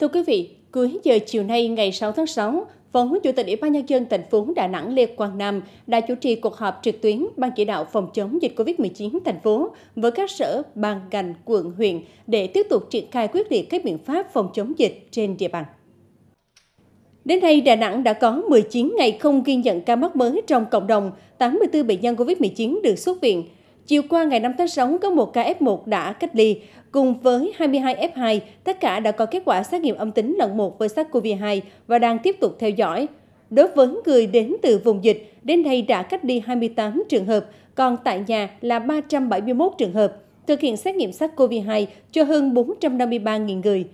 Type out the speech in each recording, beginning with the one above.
Thưa quý vị, cuối giờ chiều nay ngày 6 tháng 6, Phó Chủ tịch Ủy ban nhân dân thành phố Đà Nẵng Lê Quang Nam đã chủ trì cuộc họp trực tuyến Ban chỉ đạo phòng chống dịch COVID-19 thành phố với các sở, ban ngành, quận, huyện để tiếp tục triển khai quyết liệt các biện pháp phòng chống dịch trên địa bàn. Đến nay, Đà Nẵng đã có 19 ngày không ghi nhận ca mắc mới trong cộng đồng, 84 bệnh nhân COVID-19 được xuất viện, Chiều qua ngày 5 tháng 6, có một ca F1 đã cách ly, cùng với 22 F2, tất cả đã có kết quả xét nghiệm âm tính lần 1 với SARS-CoV-2 và đang tiếp tục theo dõi. Đối với người đến từ vùng dịch, đến nay đã cách ly 28 trường hợp, còn tại nhà là 371 trường hợp, thực hiện xét nghiệm SARS-CoV-2 cho hơn 453.000 người.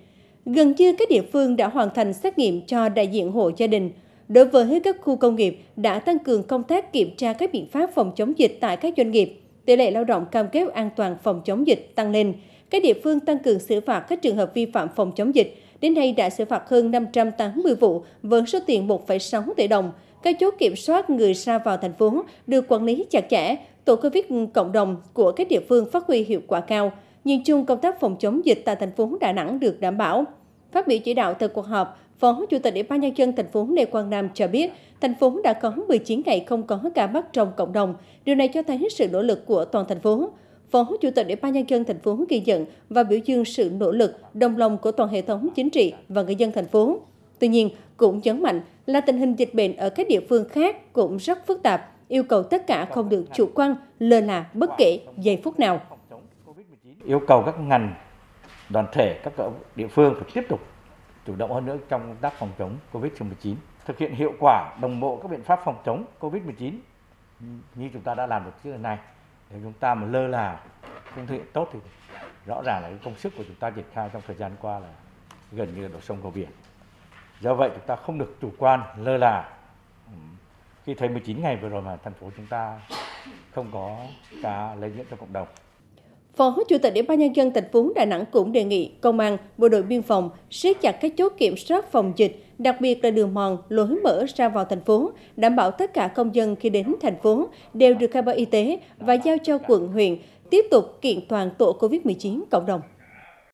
Gần như các địa phương đã hoàn thành xét nghiệm cho đại diện hộ gia đình. Đối với các khu công nghiệp đã tăng cường công tác kiểm tra các biện pháp phòng chống dịch tại các doanh nghiệp tỷ lệ lao động cam kết an toàn phòng chống dịch tăng lên. Các địa phương tăng cường xử phạt các trường hợp vi phạm phòng chống dịch. Đến nay đã xử phạt hơn 580 vụ với số tiền 1,6 tỷ đồng. Các chốt kiểm soát người ra vào thành phố được quản lý chặt chẽ, tổ covid cộng đồng của các địa phương phát huy hiệu quả cao. Nhìn chung công tác phòng chống dịch tại thành phố Đà Nẵng được đảm bảo. Phát biểu chỉ đạo tại cuộc họp, Phó Chủ tịch Ủy ban nhân dân thành phố Lê Quang Nam cho biết, thành phố đã có 19 ngày không có ca mắc trong cộng đồng. Điều này cho thấy sự nỗ lực của toàn thành phố. Phó Chủ tịch Ủy ban nhân dân thành phố ghi nhận và biểu dương sự nỗ lực, đồng lòng của toàn hệ thống chính trị và người dân thành phố. Tuy nhiên, cũng nhấn mạnh là tình hình dịch bệnh ở các địa phương khác cũng rất phức tạp, yêu cầu tất cả không được chủ quan, lơ là bất kể giây phút nào. Yêu cầu các ngành, đoàn thể, các địa phương phải tiếp tục chủ động hơn nữa trong công tác phòng chống COVID-19, thực hiện hiệu quả đồng bộ các biện pháp phòng chống COVID-19 như chúng ta đã làm được trước đến nay. Nếu chúng ta mà lơ là không thực hiện tốt thì rõ ràng là cái công sức của chúng ta triển khai trong thời gian qua là gần như đổ sông vào biển. Do vậy chúng ta không được chủ quan lơ là khi thấy 19 ngày vừa rồi mà thành phố chúng ta không có ca lây nhiễm trong cộng đồng Phó Chủ tịch Ủy ban nhân dân thành phố Đà Nẵng cũng đề nghị công an, bộ đội biên phòng siết chặt các chốt kiểm soát phòng dịch, đặc biệt là đường mòn, lối mở ra vào thành phố, đảm bảo tất cả công dân khi đến thành phố đều được khai báo y tế và giao cho quận huyện tiếp tục kiện toàn tổ COVID-19 cộng đồng.